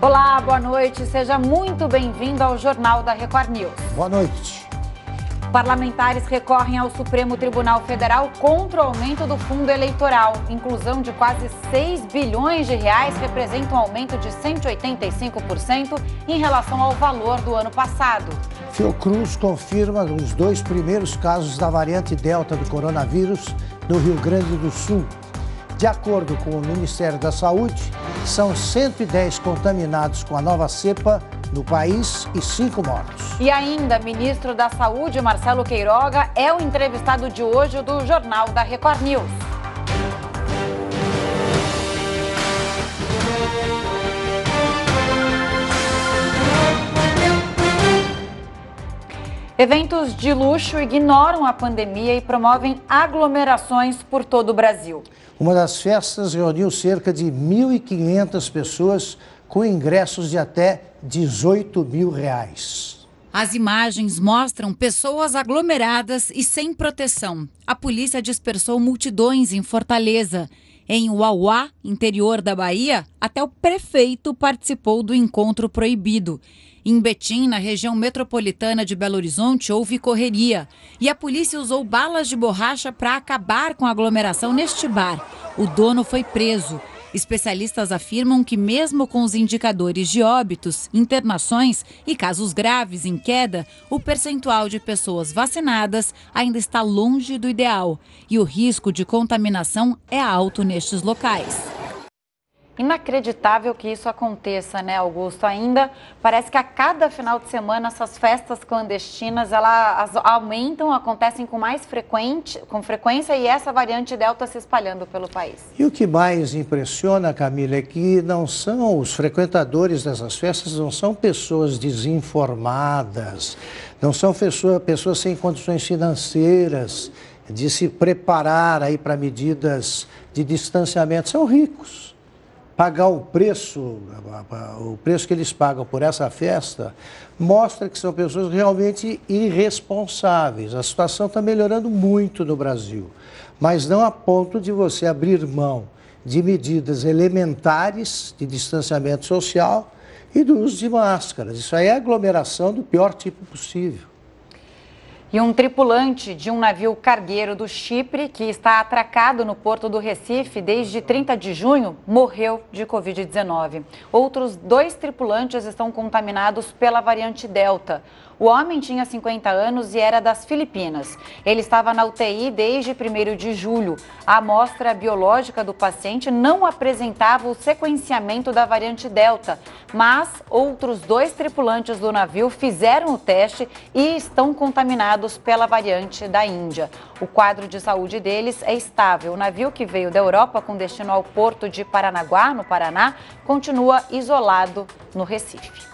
Olá, boa noite. Seja muito bem-vindo ao Jornal da Record News. Boa noite. Parlamentares recorrem ao Supremo Tribunal Federal contra o aumento do fundo eleitoral. Inclusão de quase 6 bilhões de reais representa um aumento de 185% em relação ao valor do ano passado. Fiocruz confirma os dois primeiros casos da variante Delta do coronavírus no Rio Grande do Sul. De acordo com o Ministério da Saúde, são 110 contaminados com a nova cepa no país e cinco mortos. E ainda, ministro da Saúde, Marcelo Queiroga, é o entrevistado de hoje do Jornal da Record News. Eventos de luxo ignoram a pandemia e promovem aglomerações por todo o Brasil. Uma das festas reuniu cerca de 1.500 pessoas com ingressos de até 18 mil reais. As imagens mostram pessoas aglomeradas e sem proteção. A polícia dispersou multidões em Fortaleza. Em Uauá, interior da Bahia, até o prefeito participou do encontro proibido. Em Betim, na região metropolitana de Belo Horizonte, houve correria e a polícia usou balas de borracha para acabar com a aglomeração neste bar. O dono foi preso. Especialistas afirmam que, mesmo com os indicadores de óbitos, internações e casos graves em queda, o percentual de pessoas vacinadas ainda está longe do ideal e o risco de contaminação é alto nestes locais. Inacreditável que isso aconteça, né, Augusto? Ainda parece que a cada final de semana essas festas clandestinas elas aumentam, acontecem com mais frequente, com frequência e essa variante delta se espalhando pelo país. E o que mais impressiona, Camila, é que não são os frequentadores dessas festas, não são pessoas desinformadas, não são pessoa, pessoas sem condições financeiras de se preparar aí para medidas de distanciamento. São ricos pagar o preço, o preço que eles pagam por essa festa, mostra que são pessoas realmente irresponsáveis. A situação está melhorando muito no Brasil, mas não a ponto de você abrir mão de medidas elementares de distanciamento social e do uso de máscaras. Isso aí é aglomeração do pior tipo possível. E um tripulante de um navio cargueiro do Chipre, que está atracado no porto do Recife desde 30 de junho, morreu de Covid-19. Outros dois tripulantes estão contaminados pela variante Delta. O homem tinha 50 anos e era das Filipinas. Ele estava na UTI desde 1 de julho. A amostra biológica do paciente não apresentava o sequenciamento da variante Delta, mas outros dois tripulantes do navio fizeram o teste e estão contaminados pela variante da Índia. O quadro de saúde deles é estável. O navio que veio da Europa com destino ao porto de Paranaguá, no Paraná, continua isolado no Recife.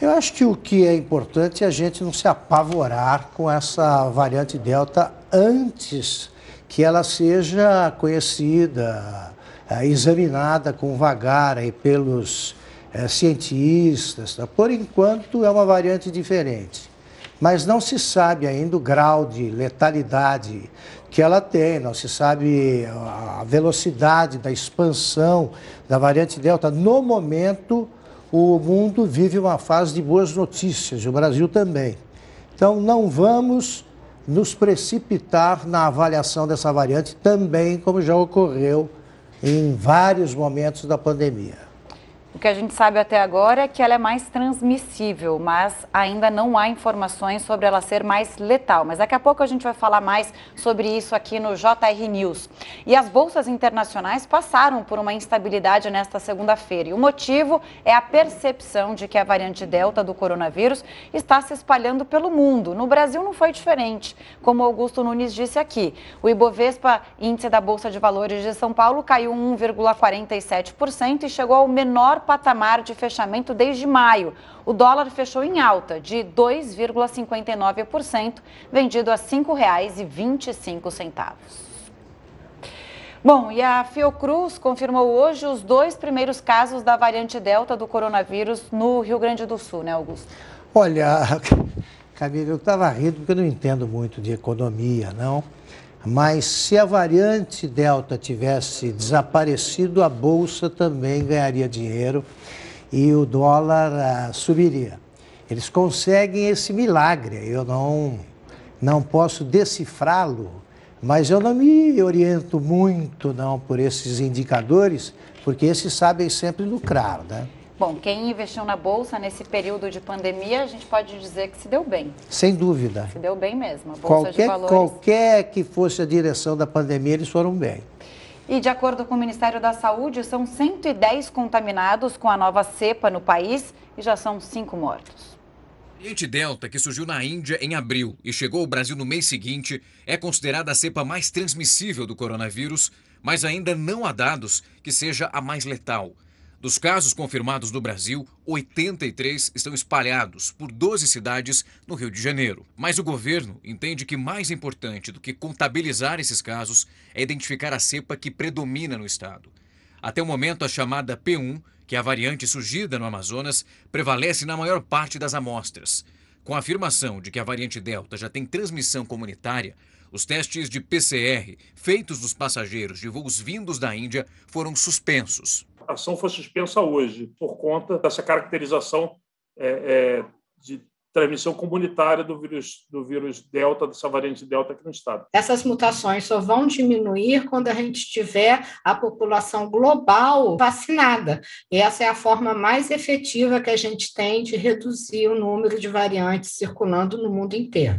Eu acho que o que é importante é a gente não se apavorar com essa variante Delta antes que ela seja conhecida, é, examinada com vagar aí pelos é, cientistas. Tá? Por enquanto é uma variante diferente, mas não se sabe ainda o grau de letalidade que ela tem, não se sabe a velocidade da expansão da variante Delta. No momento, o mundo vive uma fase de boas notícias, o Brasil também. Então, não vamos nos precipitar na avaliação dessa variante também, como já ocorreu em vários momentos da pandemia. O que a gente sabe até agora é que ela é mais transmissível, mas ainda não há informações sobre ela ser mais letal. Mas daqui a pouco a gente vai falar mais sobre isso aqui no JR News. E as bolsas internacionais passaram por uma instabilidade nesta segunda-feira. E o motivo é a percepção de que a variante Delta do coronavírus está se espalhando pelo mundo. No Brasil não foi diferente, como Augusto Nunes disse aqui. O Ibovespa, índice da Bolsa de Valores de São Paulo, caiu 1,47% e chegou ao menor patamar de fechamento desde maio. O dólar fechou em alta de 2,59%, vendido a R$ 5,25. Bom, e a Fiocruz confirmou hoje os dois primeiros casos da variante Delta do coronavírus no Rio Grande do Sul, né, Augusto? Olha, Camila, eu estava rindo porque eu não entendo muito de economia, não. Mas se a variante Delta tivesse desaparecido, a bolsa também ganharia dinheiro e o dólar ah, subiria. Eles conseguem esse milagre. Eu não, não posso decifrá-lo, mas eu não me oriento muito não por esses indicadores, porque esses sabem sempre lucrar, né? Bom, quem investiu na bolsa nesse período de pandemia, a gente pode dizer que se deu bem. Sem dúvida. Se deu bem mesmo. qualquer, valores... qualquer que fosse a direção da pandemia, eles foram bem. E de acordo com o Ministério da Saúde, são 110 contaminados com a nova cepa no país e já são cinco mortos. A variante Delta, que surgiu na Índia em abril e chegou ao Brasil no mês seguinte, é considerada a cepa mais transmissível do coronavírus, mas ainda não há dados que seja a mais letal. Dos casos confirmados no Brasil, 83 estão espalhados por 12 cidades no Rio de Janeiro. Mas o governo entende que mais importante do que contabilizar esses casos é identificar a cepa que predomina no estado. Até o momento, a chamada P1, que é a variante surgida no Amazonas, prevalece na maior parte das amostras. Com a afirmação de que a variante Delta já tem transmissão comunitária, os testes de PCR feitos dos passageiros de voos vindos da Índia foram suspensos ação foi suspensa hoje, por conta dessa caracterização é, é, de transmissão comunitária do vírus, do vírus Delta, dessa variante Delta aqui no estado. Essas mutações só vão diminuir quando a gente tiver a população global vacinada. E essa é a forma mais efetiva que a gente tem de reduzir o número de variantes circulando no mundo inteiro.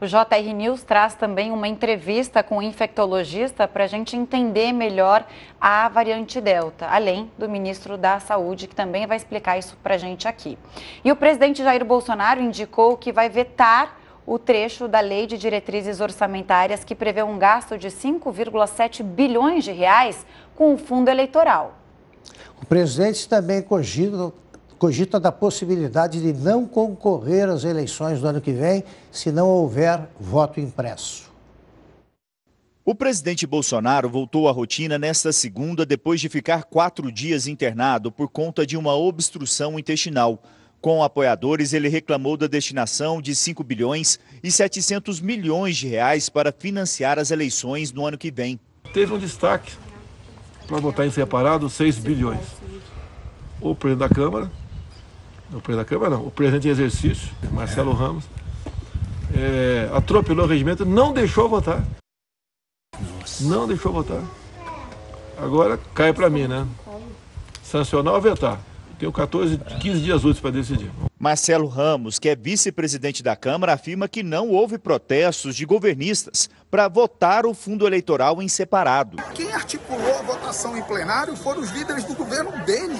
O JR News traz também uma entrevista com o infectologista para a gente entender melhor a variante Delta, além do ministro da Saúde, que também vai explicar isso para a gente aqui. E o presidente Jair Bolsonaro indicou que vai vetar o trecho da Lei de Diretrizes Orçamentárias que prevê um gasto de 5,7 bilhões de reais com o fundo eleitoral. O presidente também cogita, cogita da possibilidade de não concorrer às eleições do ano que vem se não houver voto impresso. O presidente Bolsonaro voltou à rotina nesta segunda depois de ficar quatro dias internado por conta de uma obstrução intestinal. Com apoiadores, ele reclamou da destinação de 5 bilhões e 700 milhões de reais para financiar as eleições no ano que vem. Teve um destaque para votar em separado 6 bilhões. O presidente da Câmara o presidente da Câmara não, o presidente em exercício, Marcelo Ramos, é, atropelou o regimento, não deixou votar. Nossa. Não deixou votar. Agora cai para mim, né? Sancionar ou vetar? Tenho 14, 15 dias úteis para decidir. Marcelo Ramos, que é vice-presidente da Câmara, afirma que não houve protestos de governistas para votar o fundo eleitoral em separado. Quem articulou a votação em plenário foram os líderes do governo dele.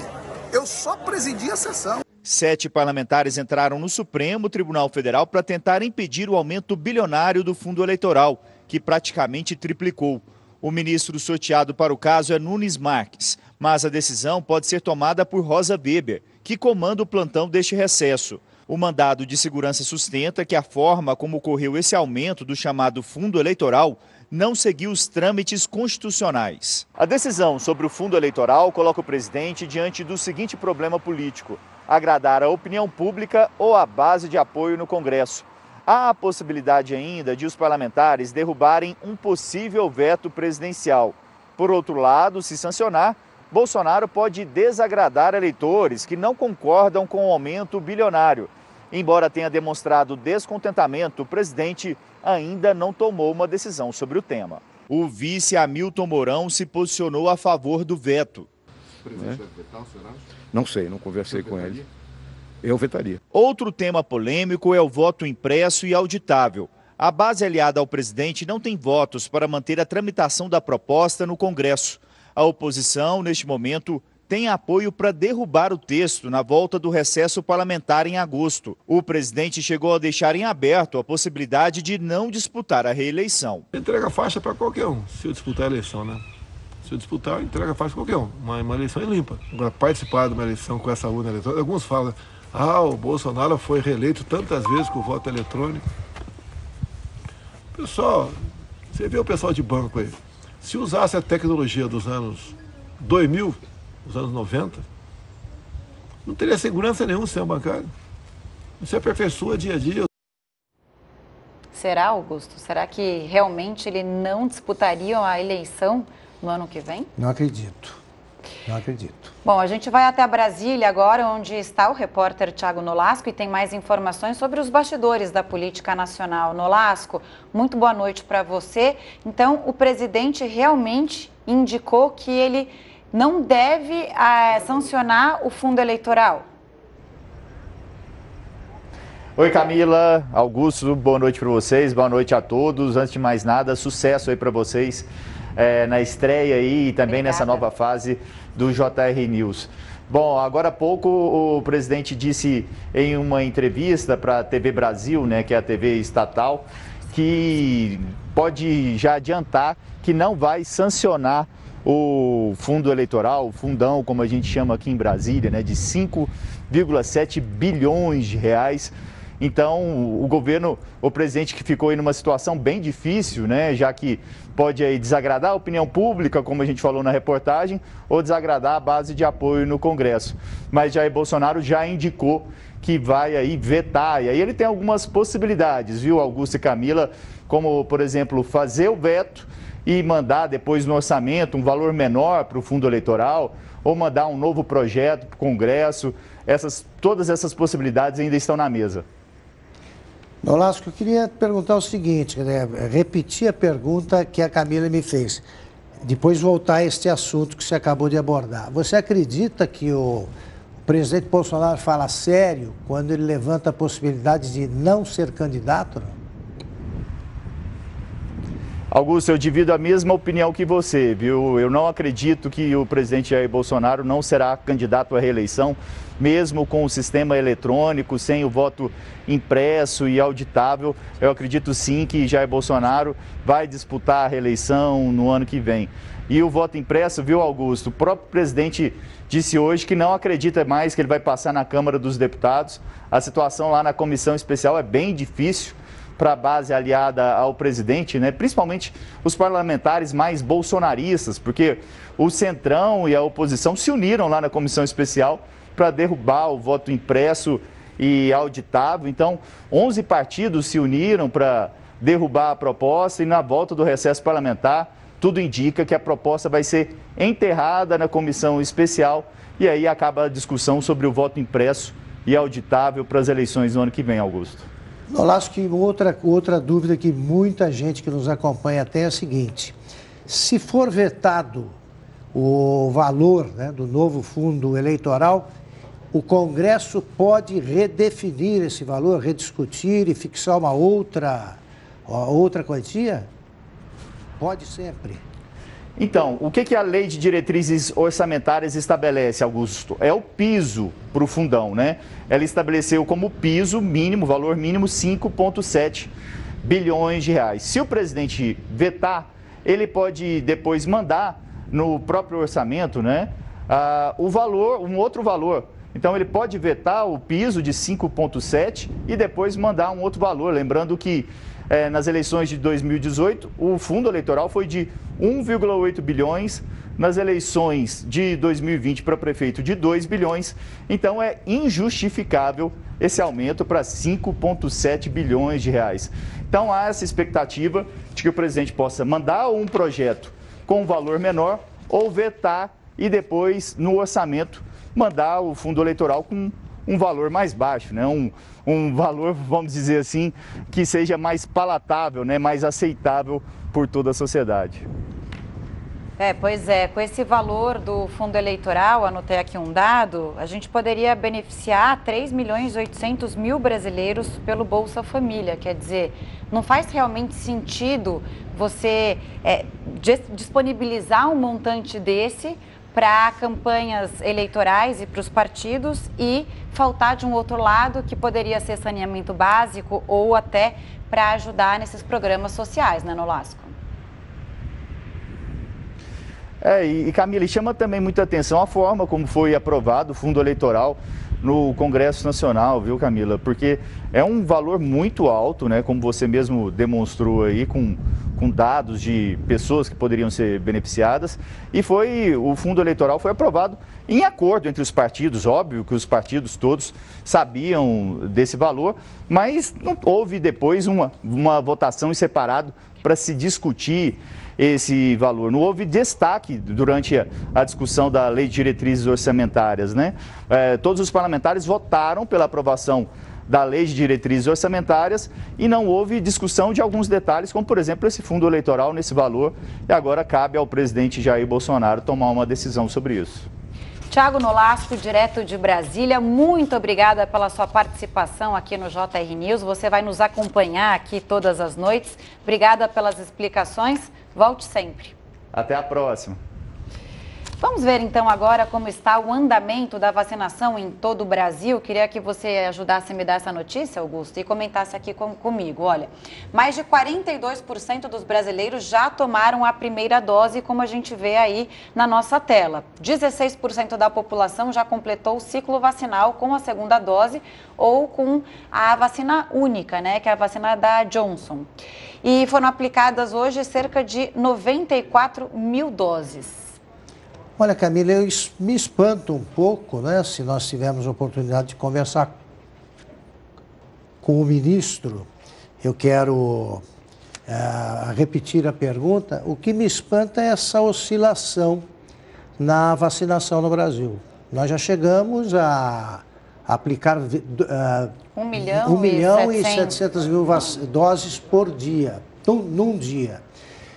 Eu só presidi a sessão. Sete parlamentares entraram no Supremo Tribunal Federal para tentar impedir o aumento bilionário do fundo eleitoral, que praticamente triplicou. O ministro sorteado para o caso é Nunes Marques, mas a decisão pode ser tomada por Rosa Weber, que comanda o plantão deste recesso. O mandado de segurança sustenta que a forma como ocorreu esse aumento do chamado fundo eleitoral não seguiu os trâmites constitucionais. A decisão sobre o fundo eleitoral coloca o presidente diante do seguinte problema político: agradar a opinião pública ou a base de apoio no Congresso. Há a possibilidade ainda de os parlamentares derrubarem um possível veto presidencial. Por outro lado, se sancionar, Bolsonaro pode desagradar eleitores que não concordam com o aumento bilionário. Embora tenha demonstrado descontentamento, o presidente ainda não tomou uma decisão sobre o tema. O vice Hamilton Mourão se posicionou a favor do veto. O presidente é. vetar, não sei, não conversei com vetaria? Eu vetaria. Outro tema polêmico é o voto impresso e auditável. A base aliada ao presidente não tem votos para manter a tramitação da proposta no Congresso. A oposição, neste momento, tem apoio para derrubar o texto na volta do recesso parlamentar em agosto. O presidente chegou a deixar em aberto a possibilidade de não disputar a reeleição. Entrega faixa para qualquer um, se eu disputar a eleição, né? Se eu disputar, entrega faz qualquer um. Uma, uma eleição é limpa. Agora, participar de uma eleição com essa urna eletrônica, alguns falam, ah, o Bolsonaro foi reeleito tantas vezes com o voto eletrônico. Pessoal, você vê o pessoal de banco aí. Se usasse a tecnologia dos anos 2000, dos anos 90, não teria segurança nenhuma sem um bancário. Não se aperfeiçoa dia a dia. Será, Augusto? Será que realmente ele não disputaria a eleição? no ano que vem? Não acredito. Não acredito. Bom, a gente vai até Brasília agora, onde está o repórter Tiago Nolasco e tem mais informações sobre os bastidores da política nacional. Nolasco, muito boa noite para você. Então, o presidente realmente indicou que ele não deve é, sancionar o fundo eleitoral? Oi Camila, Augusto, boa noite para vocês, boa noite a todos. Antes de mais nada, sucesso aí para vocês é, na estreia aí, e também Obrigada. nessa nova fase do JR News. Bom, agora há pouco o presidente disse em uma entrevista para a TV Brasil, né, que é a TV estatal, que pode já adiantar que não vai sancionar o fundo eleitoral, o fundão, como a gente chama aqui em Brasília, né, de 5,7 bilhões de reais então, o governo, o presidente que ficou aí numa situação bem difícil, né? Já que pode aí desagradar a opinião pública, como a gente falou na reportagem, ou desagradar a base de apoio no Congresso. Mas Jair Bolsonaro já indicou que vai aí vetar. E aí ele tem algumas possibilidades, viu, Augusto e Camila, como, por exemplo, fazer o veto e mandar depois no orçamento um valor menor para o fundo eleitoral ou mandar um novo projeto para o Congresso. Essas, todas essas possibilidades ainda estão na mesa. Nolasco, eu queria perguntar o seguinte, né? repetir a pergunta que a Camila me fez, depois voltar a este assunto que você acabou de abordar. Você acredita que o presidente Bolsonaro fala sério quando ele levanta a possibilidade de não ser candidato? Augusto, eu divido a mesma opinião que você, viu? Eu não acredito que o presidente Jair Bolsonaro não será candidato à reeleição mesmo com o sistema eletrônico, sem o voto impresso e auditável, eu acredito sim que Jair Bolsonaro vai disputar a reeleição no ano que vem. E o voto impresso, viu, Augusto? O próprio presidente disse hoje que não acredita mais que ele vai passar na Câmara dos Deputados. A situação lá na comissão especial é bem difícil para a base aliada ao presidente, né? principalmente os parlamentares mais bolsonaristas, porque o Centrão e a oposição se uniram lá na comissão especial para derrubar o voto impresso e auditável. Então, 11 partidos se uniram para derrubar a proposta e na volta do recesso parlamentar, tudo indica que a proposta vai ser enterrada na comissão especial e aí acaba a discussão sobre o voto impresso e auditável para as eleições no ano que vem, Augusto. Eu acho que outra, outra dúvida que muita gente que nos acompanha tem é a seguinte: se for vetado o valor né, do novo fundo eleitoral, o Congresso pode redefinir esse valor, rediscutir e fixar uma outra, uma outra quantia? Pode sempre. Então, o que, que a lei de diretrizes orçamentárias estabelece, Augusto? É o piso para o fundão, né? Ela estabeleceu como piso mínimo, valor mínimo, 5,7 bilhões de reais. Se o presidente vetar, ele pode depois mandar no próprio orçamento, né? Uh, o valor, um outro valor então ele pode vetar o piso de 5,7 e depois mandar um outro valor. Lembrando que é, nas eleições de 2018 o fundo eleitoral foi de 1,8 bilhões, nas eleições de 2020 para prefeito de 2 bilhões. Então é injustificável esse aumento para 5,7 bilhões de reais. Então há essa expectativa de que o presidente possa mandar um projeto com um valor menor ou vetar e depois no orçamento mandar o fundo eleitoral com um valor mais baixo, né? um, um valor, vamos dizer assim, que seja mais palatável, né? mais aceitável por toda a sociedade. É, pois é, com esse valor do fundo eleitoral, anotei aqui um dado, a gente poderia beneficiar 3 milhões e 800 mil brasileiros pelo Bolsa Família. Quer dizer, não faz realmente sentido você é, disponibilizar um montante desse para campanhas eleitorais e para os partidos e faltar de um outro lado que poderia ser saneamento básico ou até para ajudar nesses programas sociais, né, Nolasco? É, e Camila, chama também muita atenção a forma como foi aprovado o fundo eleitoral no Congresso Nacional, viu, Camila? Porque é um valor muito alto, né? Como você mesmo demonstrou aí, com, com dados de pessoas que poderiam ser beneficiadas. E foi o fundo eleitoral foi aprovado em acordo entre os partidos. Óbvio que os partidos todos sabiam desse valor, mas não houve depois uma, uma votação em separado para se discutir esse valor. Não houve destaque durante a, discussão da lei de diretrizes orçamentárias. Né? É, todos os parlamentares votaram pela aprovação da lei de diretrizes orçamentárias e não houve discussão de alguns detalhes, como por exemplo esse fundo eleitoral nesse valor. E agora cabe ao presidente Jair Bolsonaro tomar uma decisão sobre isso. Tiago Nolasco, direto de Brasília, muito obrigada pela sua participação aqui no JR News. Você vai nos acompanhar aqui todas as noites. Obrigada pelas explicações. Volte sempre. Até a próxima. Vamos ver então agora como está o andamento da vacinação em todo o Brasil. Queria que você ajudasse a me dar essa notícia, Augusto, e comentasse aqui com, comigo. Olha, mais de 42% dos brasileiros já tomaram a primeira dose, como a gente vê aí na nossa tela. 16% da população já completou o ciclo vacinal com a segunda dose ou com a vacina única, né, que é a vacina da Johnson. E foram aplicadas hoje cerca de 94 mil doses. Olha, Camila, eu me espanto um pouco, né, se nós tivermos a oportunidade de conversar com o ministro. Eu quero é, repetir a pergunta. O que me espanta é essa oscilação na vacinação no Brasil. Nós já chegamos a aplicar uh, eh, 1 milhão, 1 e 700, e 700 mil doses por dia, num, num dia.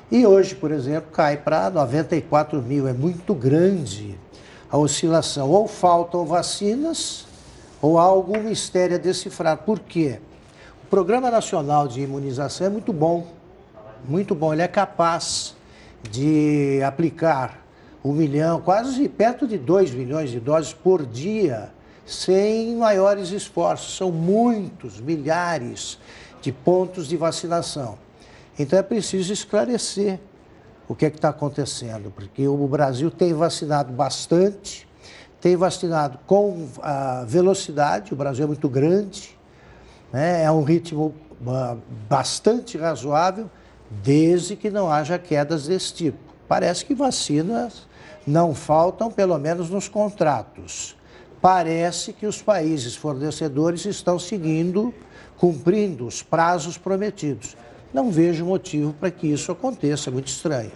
E hoje, por exemplo, cai para 94 mil. É muito grande a oscilação. Ou faltam vacinas, ou há algum mistério a decifrar. Por quê? O Programa Nacional de Imunização é muito bom. Muito bom. Ele é capaz de aplicar um milhão, quase perto de 2 milhões de doses por dia, sem maiores esforços. São muitos, milhares de pontos de vacinação. Então é preciso esclarecer o que é está acontecendo, porque o Brasil tem vacinado bastante, tem vacinado com a ah, velocidade, o Brasil é muito grande, né? é um ritmo ah, bastante razoável, desde que não haja quedas desse tipo. Parece que vacinas não faltam, pelo menos nos contratos. Parece que os países fornecedores estão seguindo, cumprindo os prazos prometidos. Não vejo motivo para que isso aconteça, é muito estranho.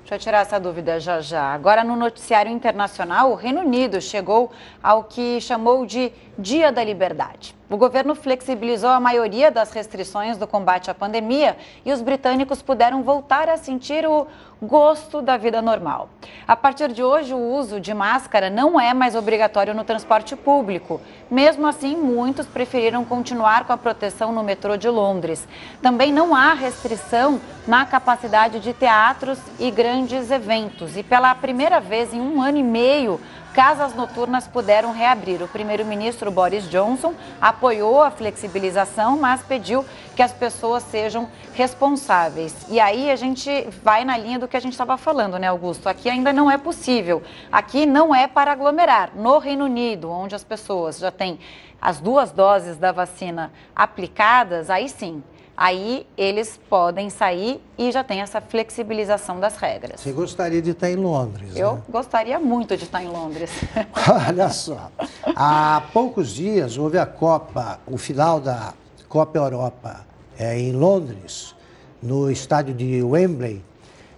Deixa eu tirar essa dúvida já já. Agora, no noticiário internacional, o Reino Unido chegou ao que chamou de Dia da Liberdade. O governo flexibilizou a maioria das restrições do combate à pandemia e os britânicos puderam voltar a sentir o gosto da vida normal. A partir de hoje, o uso de máscara não é mais obrigatório no transporte público. Mesmo assim, muitos preferiram continuar com a proteção no metrô de Londres. Também não há restrição na capacidade de teatros e grandes eventos. E pela primeira vez em um ano e meio, casas noturnas puderam reabrir. O primeiro-ministro Boris Johnson apoiou a flexibilização, mas pediu que as pessoas sejam responsáveis. E aí a gente vai na linha do que a gente estava falando, né, Augusto? Aqui ainda não é possível. Aqui não é para aglomerar. No Reino Unido, onde as pessoas já têm as duas doses da vacina aplicadas, aí sim aí eles podem sair e já tem essa flexibilização das regras. Você gostaria de estar em Londres? Eu né? gostaria muito de estar em Londres. Olha só, há poucos dias houve a Copa, o final da Copa Europa é, em Londres, no estádio de Wembley,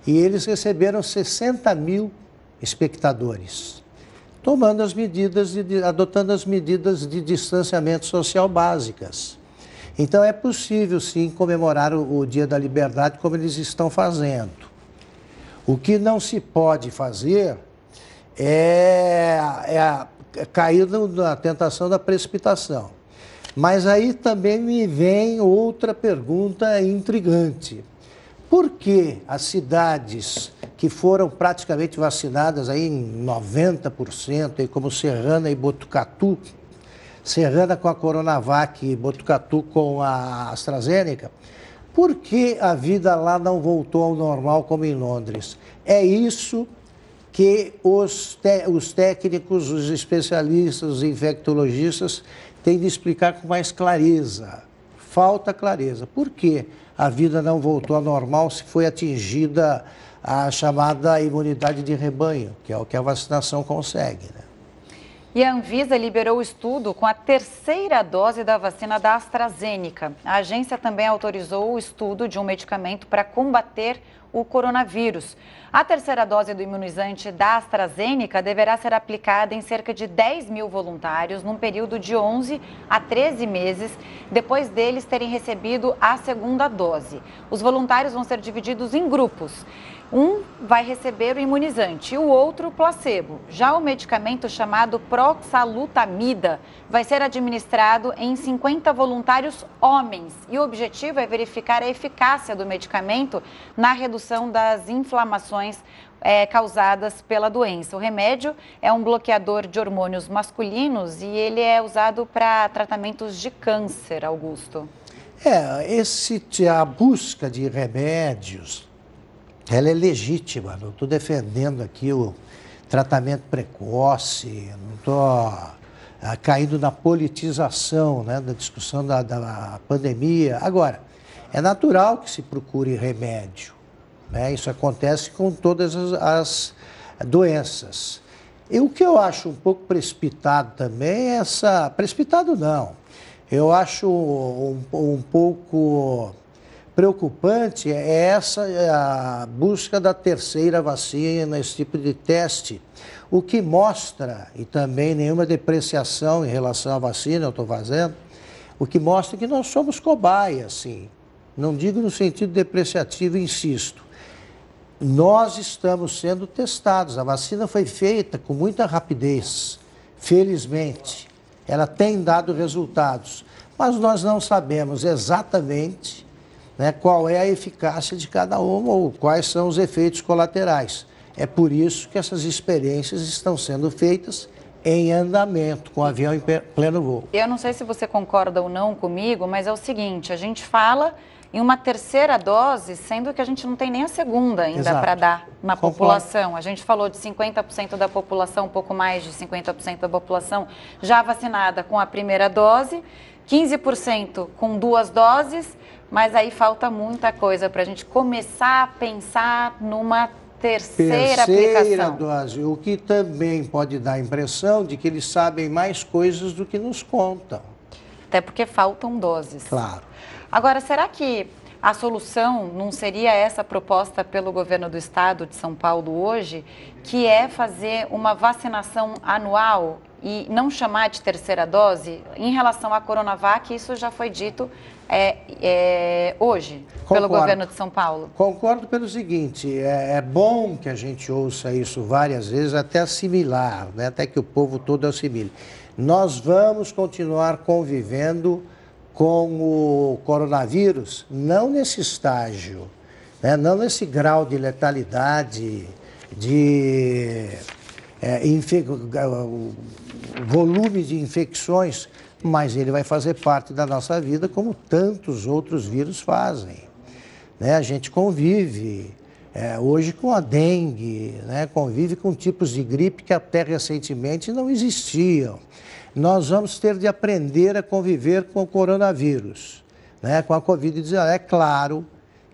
e eles receberam 60 mil espectadores, tomando as medidas, de, adotando as medidas de distanciamento social básicas. Então é possível sim comemorar o, o Dia da Liberdade como eles estão fazendo. O que não se pode fazer é, é, é, cair no, na tentação da precipitação. Mas aí também me vem outra pergunta intrigante. Por que as cidades que foram praticamente vacinadas aí em 90%, aí como Serrana e Botucatu, Serrana com a Coronavac e Botucatu com a AstraZeneca, por que a vida lá não voltou ao normal como em Londres? É isso que os, os técnicos, os especialistas, os infectologistas têm de explicar com mais clareza. Falta clareza. Por que a vida não voltou ao normal se foi atingida a chamada imunidade de rebanho, que é o que a vacinação consegue? Né? E a Anvisa liberou o estudo com a terceira dose da vacina da AstraZeneca. A agência também autorizou o estudo de um medicamento para combater o coronavírus. A terceira dose do imunizante da AstraZeneca deverá ser aplicada em cerca de 10 mil voluntários num período de 11 a 13 meses, depois deles terem recebido a segunda dose. Os voluntários vão ser divididos em grupos. Um vai receber o imunizante e o outro o placebo. Já o medicamento chamado proxalutamida vai ser administrado em 50 voluntários homens e o objetivo é verificar a eficácia do medicamento na redução das inflamações é, causadas pela doença. O remédio é um bloqueador de hormônios masculinos e ele é usado para tratamentos de câncer, Augusto. É, esse, a busca de remédios ela é legítima, não estou defendendo aqui o tratamento precoce, não estou ah, caindo na politização né, da discussão da, da pandemia. Agora, é natural que se procure remédio. Né? Isso acontece com todas as, as, doenças. E o que eu acho um pouco precipitado também é essa. Precipitado não. Eu acho um, um pouco preocupante é essa é a busca da terceira vacina, nesse tipo de teste, o que mostra, e também nenhuma depreciação em relação à vacina, eu estou fazendo, o que mostra que nós somos cobaias, sim. Não digo no sentido depreciativo, insisto. Nós estamos sendo testados. A vacina foi feita com muita rapidez, felizmente. Ela tem dado resultados, mas nós não sabemos exatamente né, qual é a eficácia de cada uma ou quais são os efeitos colaterais. É por isso que essas experiências estão sendo feitas em andamento, com o avião em pleno voo. Eu não sei se você concorda ou não comigo, mas é o seguinte: a gente fala em uma terceira dose, sendo que a gente não tem nem a segunda ainda para dar na Concordo. população. A gente falou de 50% da população, um pouco mais de 50% da população já vacinada com a primeira dose. 15% com duas doses, mas aí falta muita coisa para a gente começar a pensar numa terceira, terceira aplicação. dose, o que também pode dar a impressão de que eles sabem mais coisas do que nos contam. Até porque faltam doses. Claro. Agora, será que a solução não seria essa proposta pelo governo do estado de São Paulo hoje, que é fazer uma vacinação anual e não chamar de terceira dose, em relação à Coronavac, isso já foi dito é, é, hoje Concordo. pelo governo de São Paulo. Concordo pelo seguinte: é, é, bom que a gente ouça isso várias vezes, até assimilar, né? até que o povo todo assimile. Nós vamos continuar convivendo com o coronavírus, não nesse estágio, né? não nesse grau de letalidade, de é, é volume de infecções, mas ele vai fazer parte da nossa vida como tantos outros vírus fazem. Né? A gente convive é, hoje com a dengue, né? convive com tipos de gripe que até recentemente não existiam. Nós vamos ter de aprender a conviver com o coronavírus, né? com a Covid-19. É claro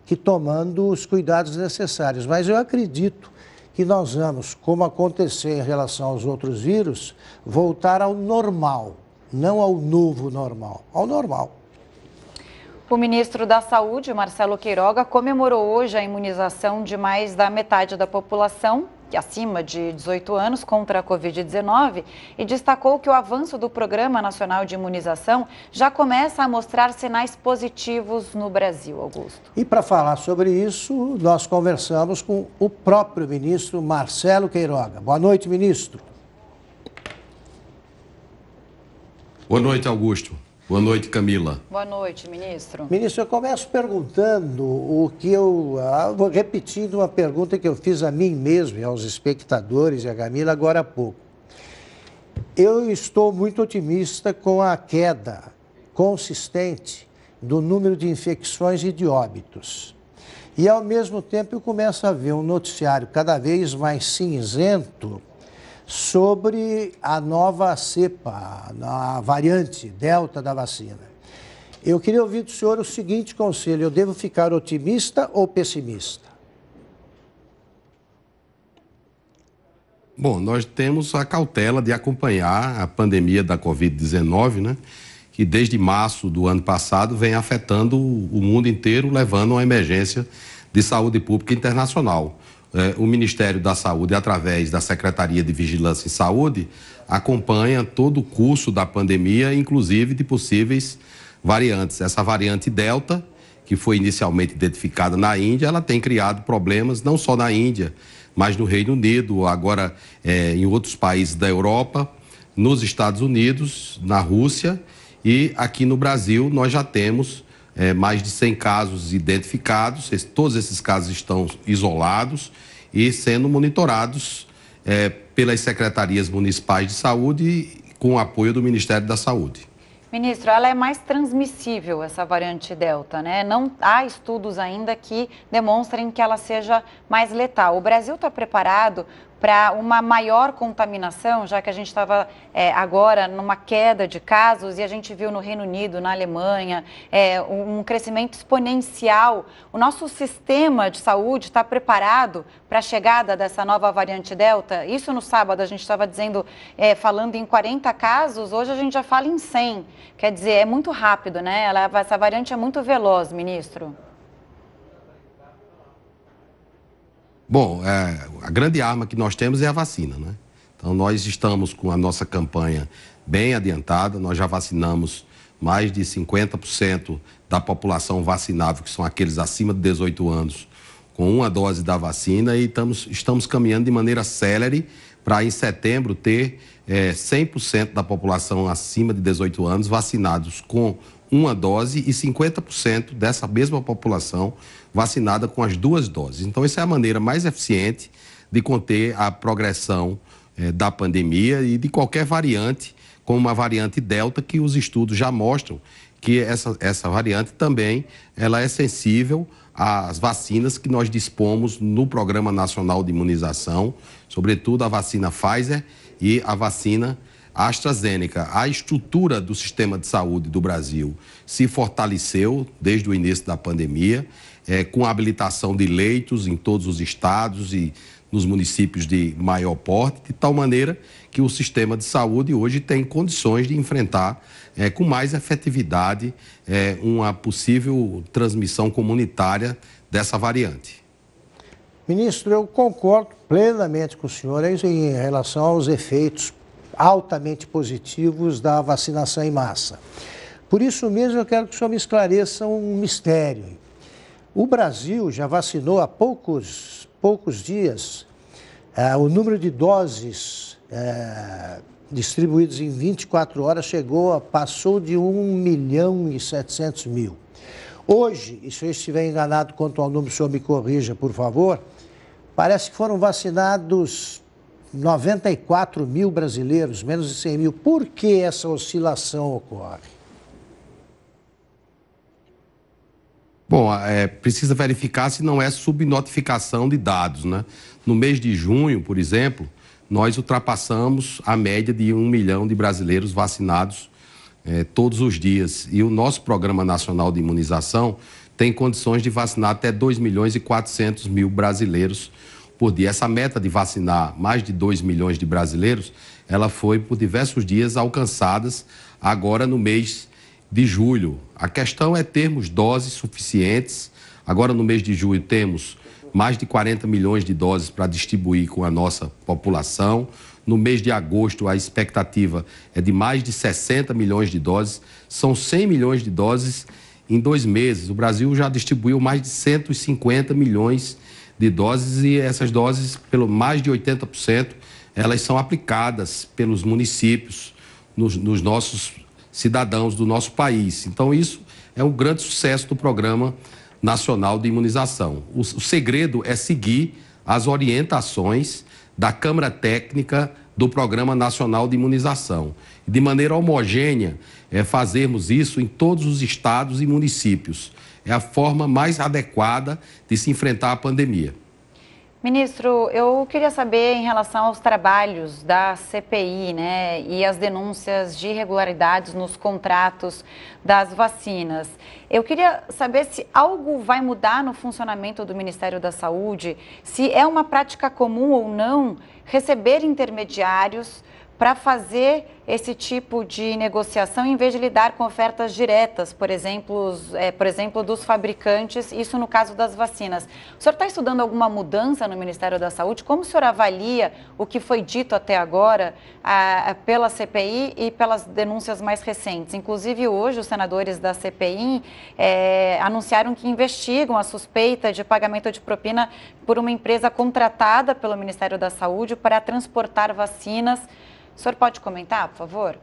que tomando os cuidados necessários, mas eu acredito que nós vamos, como aconteceu em relação aos outros vírus, voltar ao normal, não ao novo normal, ao normal. O ministro da Saúde, Marcelo Queiroga, comemorou hoje a imunização de mais da metade da população é acima de 18 anos contra a Covid-19 e destacou que o avanço do Programa Nacional de Imunização já começa a mostrar sinais positivos no Brasil, Augusto. E para falar sobre isso, nós conversamos com o próprio ministro Marcelo Queiroga. Boa noite, ministro. Boa noite, Augusto. Boa noite, Camila. Boa noite, ministro. Ministro, eu começo perguntando o que eu. Ah, vou repetindo uma pergunta que eu fiz a mim mesmo e aos espectadores e a Camila agora há pouco. Eu estou muito otimista com a queda consistente do número de infecções e de óbitos. E, ao mesmo tempo, eu começo a ver um noticiário cada vez mais cinzento sobre a nova cepa, a variante delta da vacina. Eu queria ouvir do senhor o seguinte conselho: eu devo ficar otimista ou pessimista? Bom, nós temos a cautela de acompanhar a pandemia da Covid-19, né? que desde março do ano passado vem afetando o mundo inteiro, levando a uma emergência de saúde pública internacional eh, o Ministério da Saúde, através da Secretaria de Vigilância em Saúde, acompanha todo o curso da pandemia, inclusive de possíveis variantes. Essa variante Delta, que foi inicialmente identificada na Índia, ela tem criado problemas não só na Índia, mas no Reino Unido, agora eh, em outros países da Europa, nos Estados Unidos, na Rússia e aqui no Brasil nós já temos é, mais de 100 casos identificados, todos esses casos estão isolados e sendo monitorados é, pelas secretarias municipais de saúde com o apoio do Ministério da Saúde. Ministro, ela é mais transmissível, essa variante Delta, né? Não há estudos ainda que demonstrem que ela seja mais letal. O Brasil está preparado para uma maior contaminação, já que a gente estava é, agora numa queda de casos e a gente viu no Reino Unido, na Alemanha, é, um crescimento exponencial. O nosso sistema de saúde está preparado para a chegada dessa nova variante Delta? Isso no sábado a gente estava dizendo, é, falando em 40 casos, hoje a gente já fala em 100. Quer dizer, é muito rápido, né? Ela, essa variante é muito veloz, ministro. Bom, é, a grande arma que nós temos é a vacina, né? Então, nós estamos com a nossa campanha bem adiantada, nós já vacinamos mais de 50% da população vacinável, que são aqueles acima de 18 anos, com uma dose da vacina, e estamos, estamos caminhando de maneira célere para, em setembro, ter é, 100% da população acima de 18 anos vacinados com uma dose e 50% dessa mesma população vacinada com as duas doses. Então, essa é a maneira mais eficiente de conter a progressão eh, da pandemia e de qualquer variante, como a variante Delta, que os estudos já mostram que essa, essa variante também ela é sensível às vacinas que nós dispomos no Programa Nacional de Imunização, sobretudo a vacina Pfizer e a vacina AstraZeneca. A estrutura do sistema de saúde do Brasil se fortaleceu desde o início da pandemia é, com habilitação de leitos em todos os estados e nos municípios de maior porte, de tal maneira que o sistema de saúde hoje tem condições de enfrentar é, com mais efetividade é, uma possível transmissão comunitária dessa variante. Ministro, eu concordo plenamente com o senhor é em relação aos efeitos altamente positivos da vacinação em massa. Por isso mesmo, eu quero que o senhor me esclareça um mistério. O Brasil já vacinou há poucos, poucos dias é, o número de doses é, distribuídas em 24 horas chegou, a, passou de 1 milhão e 700 mil. Hoje, e se eu estiver enganado quanto ao número, o senhor me corrija, por favor, parece que foram vacinados 94 mil brasileiros, menos de 100 mil. Por que essa oscilação ocorre? Bom, é, precisa verificar se não é subnotificação de dados, né? No mês de junho, por exemplo, nós ultrapassamos a média de um milhão de brasileiros vacinados é, todos os dias. E o nosso Programa Nacional de Imunização tem condições de vacinar até 2 milhões e 400 mil brasileiros por dia. Essa meta de vacinar mais de 2 milhões de brasileiros, ela foi por diversos dias alcançadas agora no mês de julho. A questão é termos doses suficientes. Agora, no mês de julho, temos mais de 40 milhões de doses para distribuir com a nossa população. No mês de agosto, a expectativa é de mais de 60 milhões de doses. São 100 milhões de doses em dois meses. O Brasil já distribuiu mais de 150 milhões de doses e essas doses, pelo mais de 80%, elas são aplicadas pelos municípios, nos, nos nossos cidadãos do nosso país. Então, isso é um grande sucesso do Programa Nacional de Imunização. O, o segredo é seguir as orientações da Câmara Técnica do Programa Nacional de Imunização. De maneira homogênea, é, fazermos isso em todos os estados e municípios. É a forma mais adequada de se enfrentar a pandemia. Ministro, eu queria saber em relação aos trabalhos da CPI, né, e as denúncias de irregularidades nos contratos das vacinas. Eu queria saber se algo vai mudar no funcionamento do Ministério da Saúde, se é uma prática comum ou não receber intermediários para fazer esse tipo de negociação em vez de lidar com ofertas diretas, por exemplo, é, por exemplo dos fabricantes, isso no caso das vacinas. O senhor está estudando alguma mudança no Ministério da Saúde? Como o senhor avalia o que foi dito até agora a, a, pela CPI e pelas denúncias mais recentes? Inclusive, hoje, os senadores da CPI é, anunciaram que investigam a suspeita de pagamento de propina por uma empresa contratada pelo Ministério da Saúde para transportar vacinas o senhor pode comentar, por favor?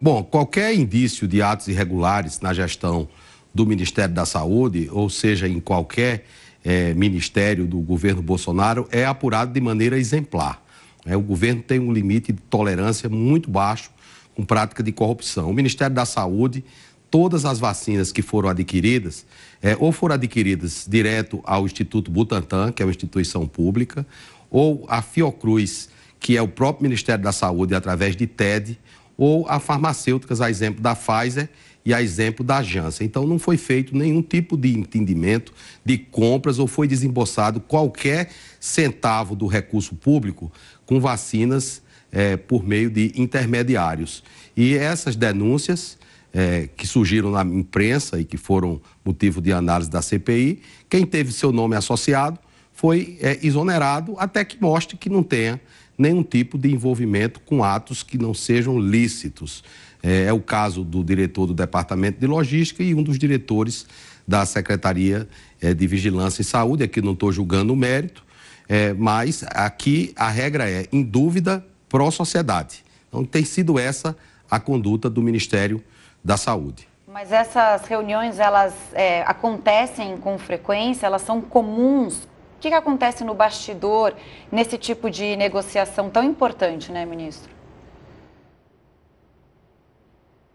Bom, qualquer indício de atos irregulares na gestão do Ministério da Saúde, ou seja, em qualquer é, ministério do governo Bolsonaro, é apurado de maneira exemplar. É, o governo tem um limite de tolerância muito baixo com prática de corrupção. O Ministério da Saúde, todas as vacinas que foram adquiridas, é, ou foram adquiridas direto ao Instituto Butantan, que é uma instituição pública, ou a Fiocruz, que é o próprio Ministério da Saúde através de TED, ou a farmacêuticas, a exemplo da Pfizer e a exemplo da Janssen. Então não foi feito nenhum tipo de entendimento de compras ou foi desembolsado qualquer centavo do recurso público com vacinas é, por meio de intermediários. E essas denúncias é, que surgiram na imprensa e que foram motivo de análise da CPI, quem teve seu nome associado foi é, exonerado até que mostre que não tenha nenhum tipo de envolvimento com atos que não sejam lícitos. É, é o caso do diretor do Departamento de Logística e um dos diretores da Secretaria é, de Vigilância e Saúde. Aqui não estou julgando o mérito, é, mas aqui a regra é, em dúvida, pró-sociedade. Então tem sido essa a conduta do Ministério da Saúde. Mas essas reuniões, elas é, acontecem com frequência? Elas são comuns o que, que acontece no bastidor nesse tipo de negociação tão importante, né, ministro?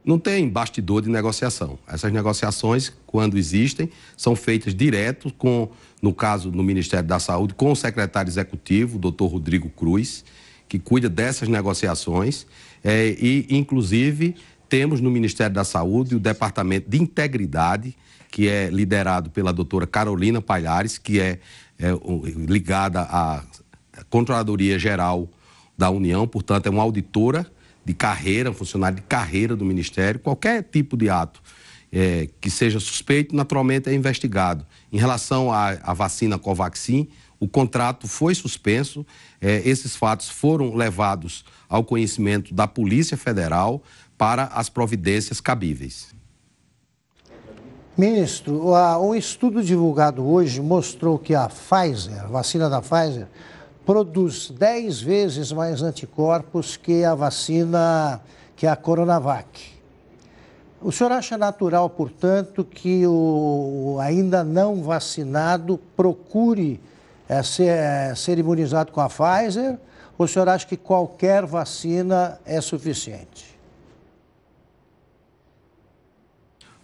Não tem bastidor de negociação. Essas negociações, quando existem, são feitas direto com, no caso, no Ministério da Saúde, com o secretário executivo, o doutor Rodrigo Cruz, que cuida dessas negociações. É, e, inclusive, temos no Ministério da Saúde o Departamento de Integridade, que é liderado pela doutora Carolina Palhares, que é é, ligada à Controladoria Geral da União, portanto, é uma auditora de carreira, um funcionário de carreira do Ministério. Qualquer tipo de ato é, que seja suspeito, naturalmente, é investigado. Em relação à, à vacina Covaxin, o contrato foi suspenso, é, esses fatos foram levados ao conhecimento da Polícia Federal para as providências cabíveis. Ministro, um estudo divulgado hoje mostrou que a Pfizer, a vacina da Pfizer, produz 10 vezes mais anticorpos que a vacina, que a Coronavac. O senhor acha natural, portanto, que o ainda não vacinado procure é, ser, eh, ser imunizado com a Pfizer? Ou o senhor acha que qualquer vacina é suficiente?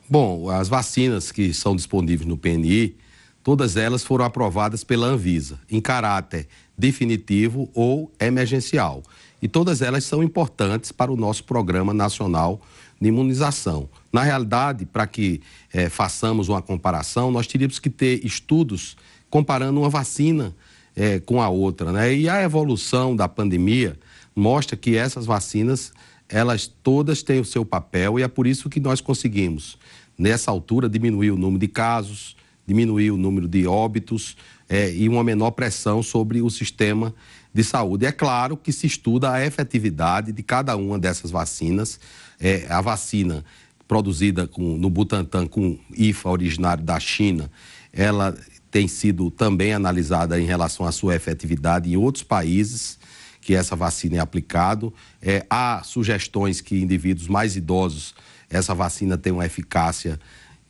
Bom, as vacinas que são disponíveis no PNI, todas elas foram aprovadas pela Anvisa, em caráter definitivo ou emergencial. E todas elas são importantes para o nosso Programa Nacional de Imunização. Na realidade, para que eh, façamos uma comparação, nós teríamos que ter estudos comparando uma vacina eh, com a outra. Né? E a evolução da pandemia mostra que essas vacinas elas todas têm o seu papel e é por isso que nós conseguimos, nessa altura, diminuir o número de casos, diminuir o número de óbitos é, e uma menor pressão sobre o sistema de saúde. É claro que se estuda a efetividade de cada uma dessas vacinas. É, a vacina produzida com, no Butantan com IFA originário da China, ela tem sido também analisada em relação à sua efetividade em outros países que essa vacina é aplicado. É, há sugestões que indivíduos mais idosos essa vacina tem uma eficácia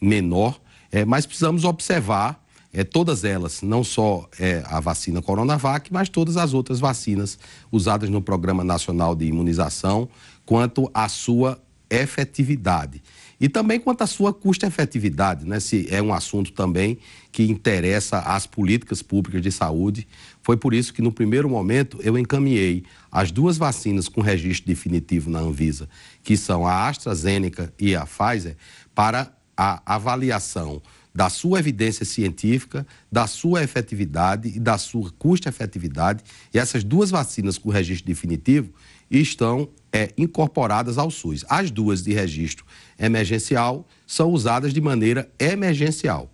menor, é, mas precisamos observar é, todas elas, não só é, a vacina Coronavac, mas todas as outras vacinas usadas no Programa Nacional de Imunização, quanto à sua efetividade. E também quanto à sua custo-efetividade, né? Se é um assunto também que interessa às políticas públicas de saúde, foi por isso que, no primeiro momento, eu encaminhei as duas vacinas com registro definitivo na Anvisa, que são a AstraZeneca e a Pfizer, para a avaliação da sua evidência científica, da sua efetividade e da sua custo-efetividade. E essas duas vacinas com registro definitivo estão é, incorporadas ao SUS. As duas de registro emergencial são usadas de maneira emergencial.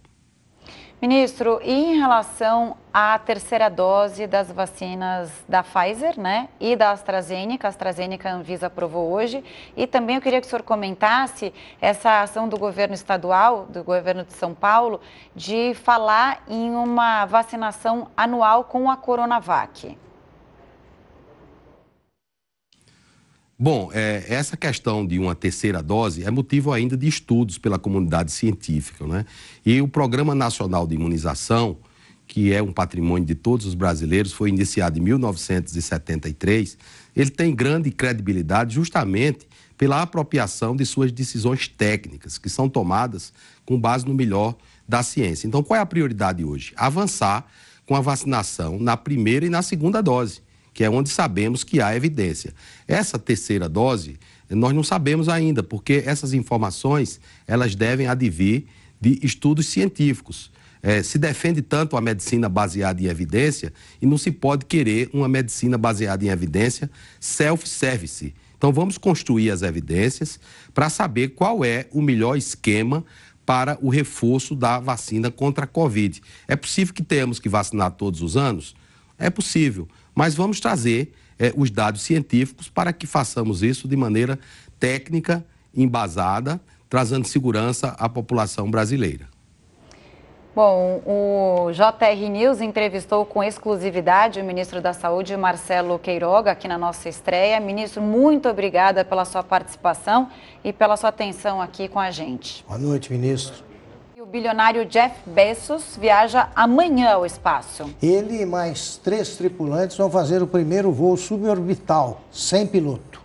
Ministro, e em relação à terceira dose das vacinas da Pfizer, né, e da AstraZeneca, a AstraZeneca Anvisa aprovou hoje, e também eu queria que o senhor comentasse essa ação do governo estadual, do governo de São Paulo, de falar em uma vacinação anual com a Coronavac. Bom, é, essa questão de uma terceira dose é motivo ainda de estudos pela comunidade científica, né? E o Programa Nacional de Imunização, que é um patrimônio de todos os brasileiros, foi iniciado em 1973. Ele tem grande credibilidade justamente pela apropriação de suas decisões técnicas, que são tomadas com base no melhor da ciência. Então, qual é a prioridade hoje? Avançar com a vacinação na primeira e na segunda dose que é onde sabemos que há evidência. Essa terceira dose, nós não sabemos ainda, porque essas informações, elas devem advir de estudos científicos. É, se defende tanto a medicina baseada em evidência e não se pode querer uma medicina baseada em evidência self-service. Então vamos construir as evidências para saber qual é o melhor esquema para o reforço da vacina contra a Covid. É possível que tenhamos que vacinar todos os anos? É possível, mas vamos trazer eh, os dados científicos para que façamos isso de maneira técnica, embasada, trazendo segurança à população brasileira. Bom, o JR News entrevistou com exclusividade o ministro da Saúde, Marcelo Queiroga, aqui na nossa estreia. Ministro, muito obrigada pela sua participação e pela sua atenção aqui com a gente. Boa noite, ministro bilionário Jeff Bezos viaja amanhã ao espaço. Ele e mais três tripulantes vão fazer o primeiro voo suborbital, sem piloto.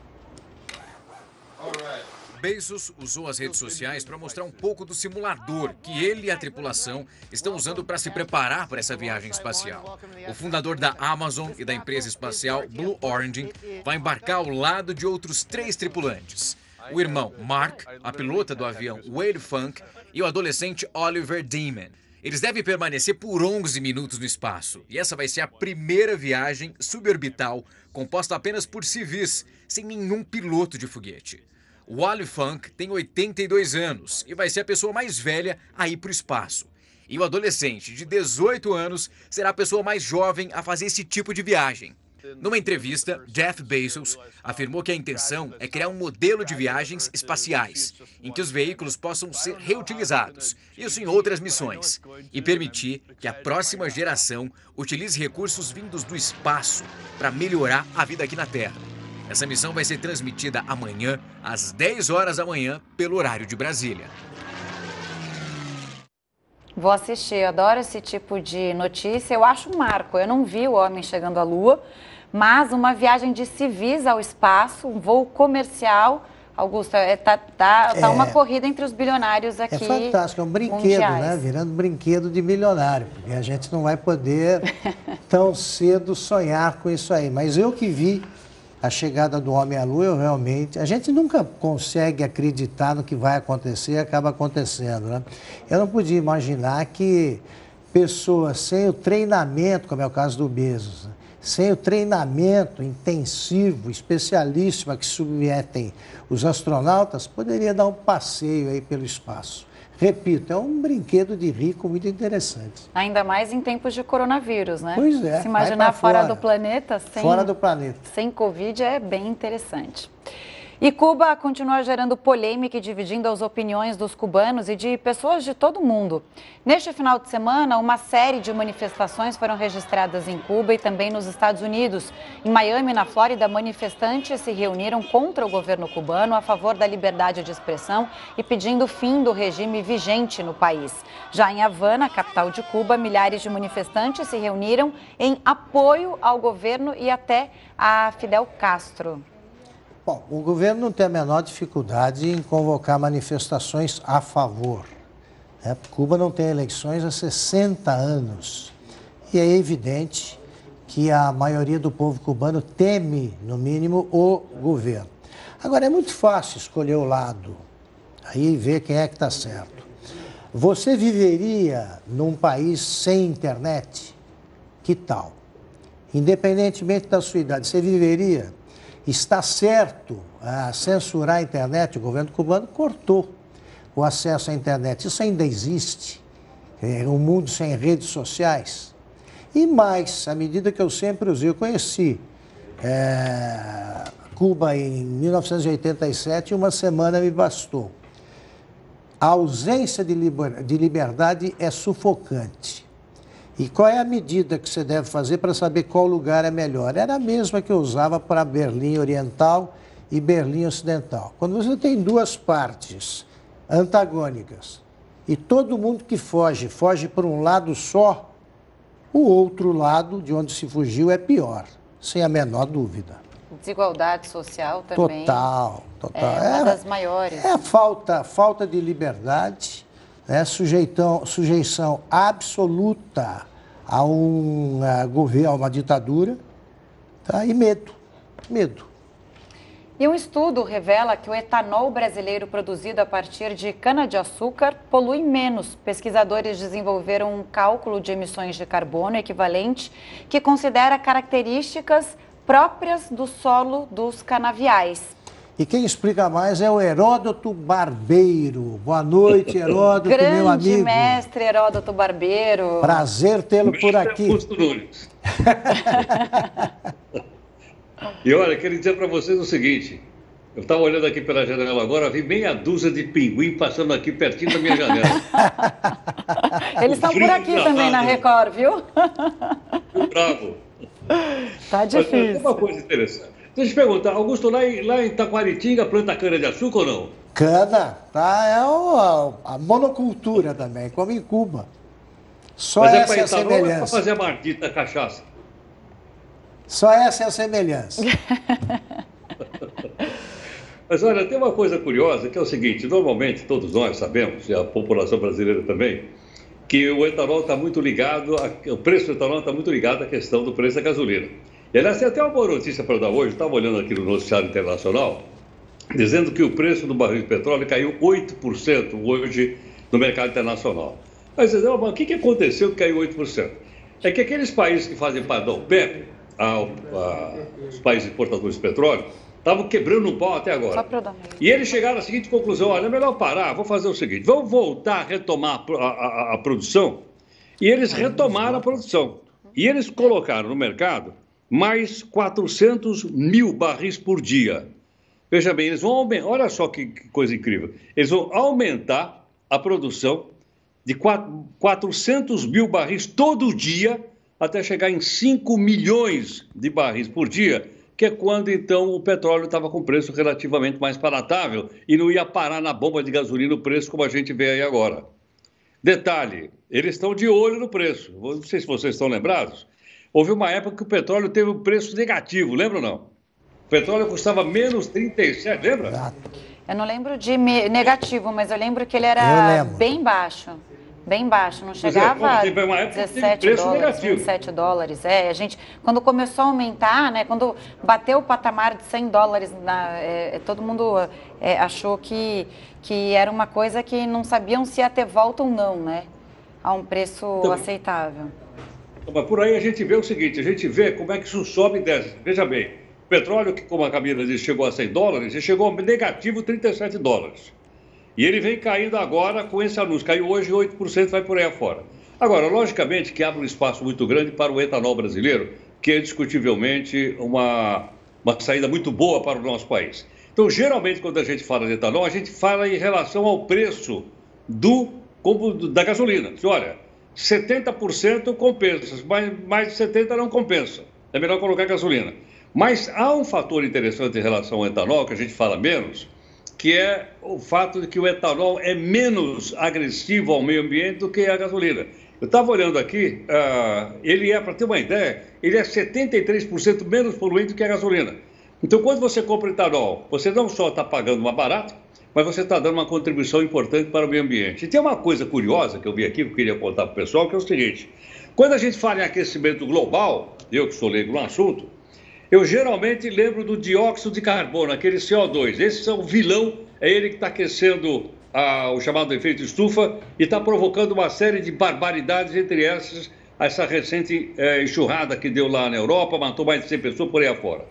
Bezos usou as redes sociais para mostrar um pouco do simulador que ele e a tripulação estão usando para se preparar para essa viagem espacial. O fundador da Amazon e da empresa espacial Blue Origin vai embarcar ao lado de outros três tripulantes. O irmão Mark, a pilota do avião Wade Funk e o adolescente Oliver Demon. Eles devem permanecer por 11 minutos no espaço, e essa vai ser a primeira viagem suborbital composta apenas por civis, sem nenhum piloto de foguete. O Wally Funk tem 82 anos e vai ser a pessoa mais velha a ir para o espaço. E o adolescente de 18 anos será a pessoa mais jovem a fazer esse tipo de viagem. Numa entrevista, Jeff Bezos afirmou que a intenção é criar um modelo de viagens espaciais, em que os veículos possam ser reutilizados, isso em outras missões, e permitir que a próxima geração utilize recursos vindos do espaço para melhorar a vida aqui na Terra. Essa missão vai ser transmitida amanhã, às 10 horas da manhã, pelo horário de Brasília. Vou assistir, eu adoro esse tipo de notícia. Eu acho um marco. Eu não vi o homem chegando à Lua, mas uma viagem de civis ao espaço, um voo comercial. Augusto, é, tá, tá, tá é, uma corrida entre os bilionários é aqui. É fantástico, é um brinquedo, né? mundiais. né? Virando brinquedo de milionário, porque a gente não vai poder tão cedo sonhar com isso aí. Mas eu que vi a chegada do homem à lua, eu realmente. A gente nunca consegue acreditar no que vai acontecer e acaba acontecendo. Né? Eu não podia imaginar que pessoas sem o treinamento, como é o caso do Bezos, né? sem o treinamento intensivo, especialíssimo a que submetem os astronautas, poderia dar um passeio aí pelo espaço. Repito, é um brinquedo de rico muito interessante. Ainda mais em tempos de coronavírus, né? Pois é. Se imaginar fora, fora, do planeta sem. Fora do planeta. Sem Covid é bem interessante. E Cuba continua gerando polêmica e dividindo as opiniões dos cubanos e de pessoas de todo o mundo. Neste final de semana, uma série de manifestações foram registradas em Cuba e também nos Estados Unidos. Em Miami, na Flórida, manifestantes se reuniram contra o governo cubano a favor da liberdade de expressão e pedindo fim do regime vigente no país. Já em Havana, capital de Cuba, milhares de manifestantes se reuniram em apoio ao governo e até a Fidel Castro. Bom, o governo não tem a menor dificuldade em convocar manifestações a favor. Né? Cuba não tem eleições há 60 anos. E é evidente que a maioria do povo cubano teme, no mínimo, o governo. Agora, é muito fácil escolher o lado, aí ver quem é que está certo. Você viveria num país sem internet? Que tal? Independentemente da sua idade, você viveria? está certo a censurar a internet, o governo cubano cortou o acesso à internet. Isso ainda existe. É um mundo sem redes sociais. E mais, à medida que eu sempre usei, eu conheci é, Cuba em 1987, uma semana me bastou. A ausência de liberdade é sufocante. E qual é a medida que você deve fazer para saber qual lugar é melhor? Era a mesma que eu usava para Berlim Oriental e Berlim Ocidental. Quando você tem duas partes antagônicas e todo mundo que foge, foge por um lado só, o outro lado de onde se fugiu é pior, sem a menor dúvida. Desigualdade social também. Total, total. É uma das maiores. É a falta, falta de liberdade né, sujeitão, sujeição absoluta a, um, a governo, a uma ditadura, tá? e medo, medo. E um estudo revela que o etanol brasileiro produzido a partir de cana-de-açúcar polui menos. Pesquisadores desenvolveram um cálculo de emissões de carbono equivalente que considera características próprias do solo dos canaviais. E quem explica mais é o Heródoto Barbeiro. Boa noite, Heródoto, Grande meu amigo. mestre Heródoto Barbeiro. Prazer tê-lo por aqui. Nunes. e olha, queria dizer para vocês o seguinte. Eu estava olhando aqui pela janela agora, vi meia dúzia de pinguim passando aqui pertinho da minha janela. Eles estão por aqui também na Record, viu? Bravo. Tá difícil. Mas, uma coisa interessante. Deixa eu te perguntar, Augusto, lá em, lá em Taquaritinga planta cana-de-açúcar ou não? Cana, tá? É o, a monocultura também, como em Cuba. Só Mas é essa é, é a é semelhança. Mas é fazer mardita, cachaça. Só essa é a semelhança. Mas olha, tem uma coisa curiosa que é o seguinte: normalmente todos nós sabemos, e a população brasileira também, que o etanol está muito ligado, a, o preço do etanol está muito ligado à questão do preço da gasolina. E aliás, tem até uma boa notícia para dar hoje, estava olhando aqui no noticiário internacional, dizendo que o preço do barril de petróleo caiu 8% hoje no mercado internacional. Mas dizem, ah, mas o que, que aconteceu que caiu 8%? É que aqueles países que fazem parte da OPEP, os países importadores de petróleo, estavam quebrando um pau até agora. E eles chegaram à seguinte conclusão: olha, é melhor parar, vou fazer o seguinte, vamos voltar a retomar a, a, a produção. E eles retomaram a produção. E eles colocaram no mercado mais 400 mil barris por dia. Veja bem, eles vão aumentar, olha só que, coisa incrível, eles vão aumentar a produção de 4, 400 mil barris todo dia até chegar em 5 milhões de barris por dia, que é quando então o petróleo estava com preço relativamente mais palatável e não ia parar na bomba de gasolina o preço como a gente vê aí agora. Detalhe, eles estão de olho no preço. Não sei se vocês estão lembrados, Houve uma época que o petróleo teve um preço negativo, lembra ou não? O petróleo custava menos 37, lembra? Exato. Eu não lembro de negativo, mas eu lembro que ele era bem baixo. Bem baixo, não é, chegava é, uma época 17 preço dólares, negativo. dólares. É, a gente, quando começou a aumentar, né, quando bateu o patamar de 100 dólares, na, é, é, todo mundo é, achou que, que era uma coisa que não sabiam se ia ter volta ou não, né? A um preço então, aceitável. Então, mas por aí a gente vê o seguinte, a gente vê como é que isso sobe e desce. Veja bem, o petróleo, que como a Camila disse, chegou a 100 dólares, ele chegou a negativo 37 dólares. E ele vem caindo agora com esse anúncio. Caiu hoje 8%, vai por aí afora. Agora, logicamente que abre um espaço muito grande para o etanol brasileiro, que é discutivelmente uma, uma saída muito boa para o nosso país. Então, geralmente, quando a gente fala de etanol, a gente fala em relação ao preço do, da gasolina. Diz, olha, 70% compensa, mas mais de 70% não compensa. É melhor colocar gasolina. Mas há um fator interessante em relação ao etanol, que a gente fala menos, que é o fato de que o etanol é menos agressivo ao meio ambiente do que a gasolina. Eu estava olhando aqui, uh, ele é, para ter uma ideia, ele é 73% menos poluente do que a gasolina. Então, quando você compra etanol, você não só está pagando mais barato, mas você está dando uma contribuição importante para o meio ambiente. E tem uma coisa curiosa que eu vi aqui, que eu queria contar para o pessoal, que é o seguinte: quando a gente fala em aquecimento global, eu que sou leigo no assunto, eu geralmente lembro do dióxido de carbono, aquele CO2. Esse é o vilão, é ele que está aquecendo a, o chamado efeito estufa e está provocando uma série de barbaridades, entre essas, essa recente é, enxurrada que deu lá na Europa, matou mais de 100 pessoas por aí afora.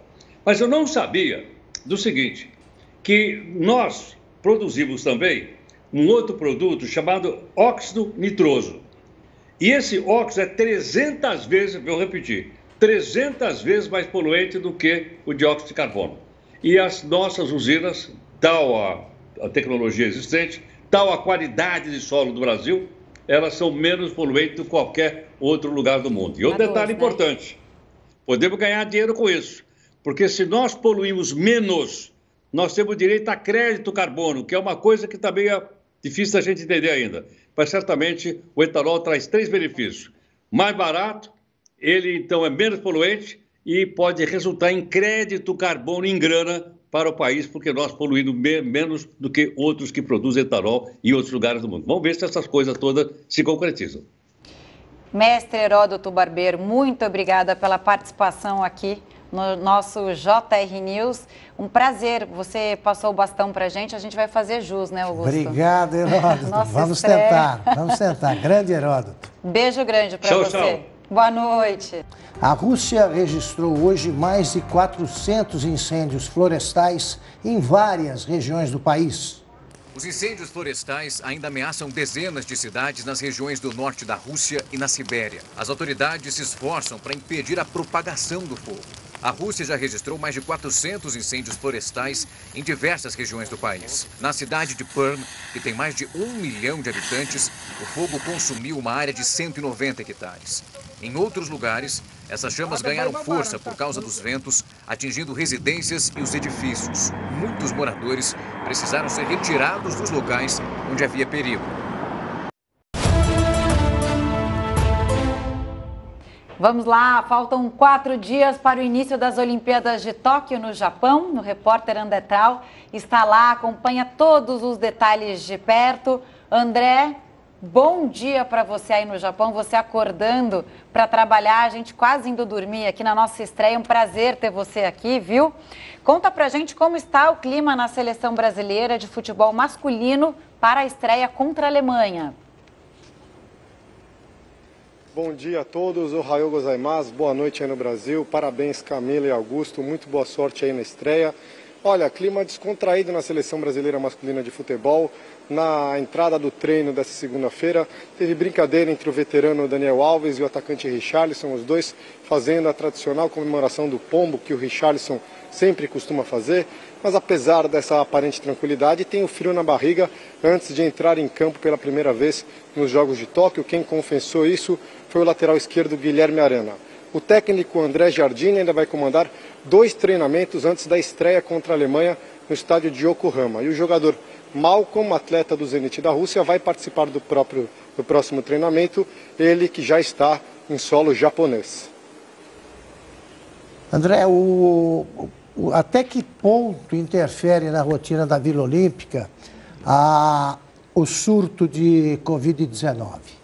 Mas eu não sabia do seguinte, que nós, produzimos também um outro produto chamado óxido nitroso. E esse óxido é 300 vezes, vou repetir, 300 vezes mais poluente do que o dióxido de carbono. E as nossas usinas, tal a, a tecnologia existente, tal a qualidade de solo do Brasil, elas são menos poluentes do que qualquer outro lugar do mundo. E outro tá detalhe né? importante: podemos ganhar dinheiro com isso, porque se nós poluímos menos nós temos direito a crédito carbono, que é uma coisa que também tá é difícil da gente entender ainda. Mas certamente o etanol traz três benefícios: mais barato, ele então é menos poluente e pode resultar em crédito carbono em grana para o país, porque nós poluímos menos do que outros que produzem etanol em outros lugares do mundo. Vamos ver se essas coisas todas se concretizam. Mestre Heródoto Barbeiro, muito obrigada pela participação aqui no nosso JR News. Um prazer, você passou o bastão para a gente, a gente vai fazer jus, né, Augusto? Obrigado, Heródoto. vamos estreia. tentar, vamos tentar. Grande Heródoto. Beijo grande para você. Tchau. Boa noite. A Rússia registrou hoje mais de 400 incêndios florestais em várias regiões do país. Os incêndios florestais ainda ameaçam dezenas de cidades nas regiões do norte da Rússia e na Sibéria. As autoridades se esforçam para impedir a propagação do fogo. A Rússia já registrou mais de 400 incêndios florestais em diversas regiões do país. Na cidade de Perm, que tem mais de um milhão de habitantes, o fogo consumiu uma área de 190 hectares. Em outros lugares, essas chamas ganharam força por causa dos ventos, atingindo residências e os edifícios. Muitos moradores precisaram ser retirados dos locais onde havia perigo. Vamos lá, faltam quatro dias para o início das Olimpíadas de Tóquio, no Japão. O repórter Andetral está lá, acompanha todos os detalhes de perto. André, bom dia para você aí no Japão, você acordando para trabalhar, a gente quase indo dormir aqui na nossa estreia. um prazer ter você aqui, viu? Conta a gente como está o clima na seleção brasileira de futebol masculino para a estreia contra a Alemanha. Bom dia a todos, o Raio Gozaimas, boa noite aí no Brasil, parabéns Camila e Augusto, muito boa sorte aí na estreia. Olha, clima descontraído na seleção brasileira masculina de futebol. Na entrada do treino dessa segunda-feira, teve brincadeira entre o veterano Daniel Alves e o atacante Richarlison, os dois fazendo a tradicional comemoração do pombo que o Richarlison sempre costuma fazer. Mas apesar dessa aparente tranquilidade, tem o frio na barriga antes de entrar em campo pela primeira vez nos Jogos de Tóquio. Quem confessou isso foi o lateral esquerdo Guilherme Arana. O técnico André Jardine ainda vai comandar dois treinamentos antes da estreia contra a Alemanha no estádio de Yokohama. E o jogador Malcolm, atleta do Zenit da Rússia, vai participar do, próprio, do próximo treinamento, ele que já está em solo japonês. André, o, o, até que ponto interfere na rotina da Vila Olímpica a, o surto de Covid-19?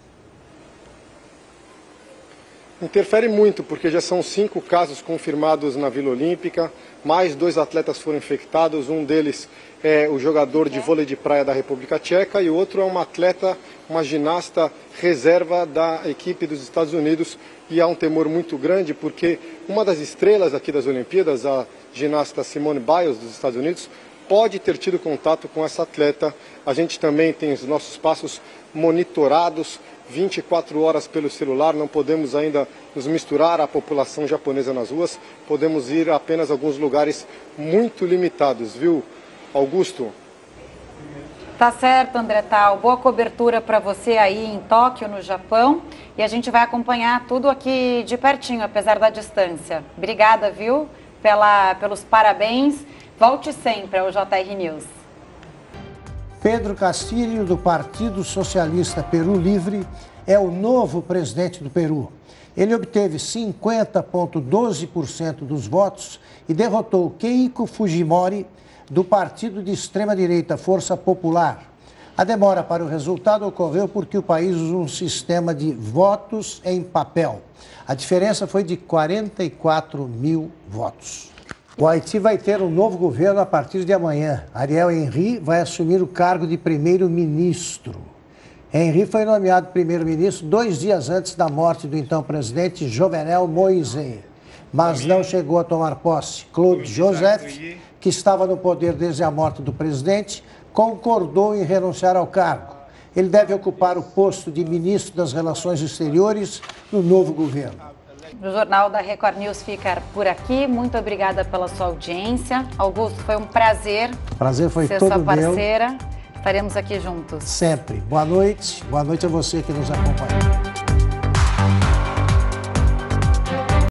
Interfere muito, porque já são cinco casos confirmados na Vila Olímpica, mais dois atletas foram infectados, um deles é o jogador de vôlei de praia da República Tcheca e o outro é uma atleta, uma ginasta reserva da equipe dos Estados Unidos. E há um temor muito grande, porque uma das estrelas aqui das Olimpíadas, a ginasta Simone Biles dos Estados Unidos, pode ter tido contato com essa atleta. A gente também tem os nossos passos monitorados 24 horas pelo celular, não podemos ainda nos misturar à população japonesa nas ruas, podemos ir apenas a alguns lugares muito limitados, viu, Augusto? Tá certo, André Tal. Boa cobertura para você aí em Tóquio, no Japão. E a gente vai acompanhar tudo aqui de pertinho, apesar da distância. Obrigada, viu, pela, pelos parabéns. Volte sempre ao JR News. Pedro Castilho, do Partido Socialista Peru Livre, é o novo presidente do Peru. Ele obteve 50,12% dos votos e derrotou Keiko Fujimori, do partido de extrema-direita Força Popular. A demora para o resultado ocorreu porque o país usa um sistema de votos em papel. A diferença foi de 44 mil votos. O Haiti vai ter um novo governo a partir de amanhã. Ariel Henry vai assumir o cargo de primeiro-ministro. Henry foi nomeado primeiro-ministro dois dias antes da morte do então presidente Jovenel Moïse, mas não chegou a tomar posse. Claude Joseph, que estava no poder desde a morte do presidente, concordou em renunciar ao cargo. Ele deve ocupar o posto de ministro das Relações Exteriores no novo governo. O Jornal da Record News fica por aqui. Muito obrigada pela sua audiência. Augusto, foi um prazer. Prazer foi ser todo sua parceira. Meu. Estaremos aqui juntos. Sempre. Boa noite. Boa noite a você que nos acompanha.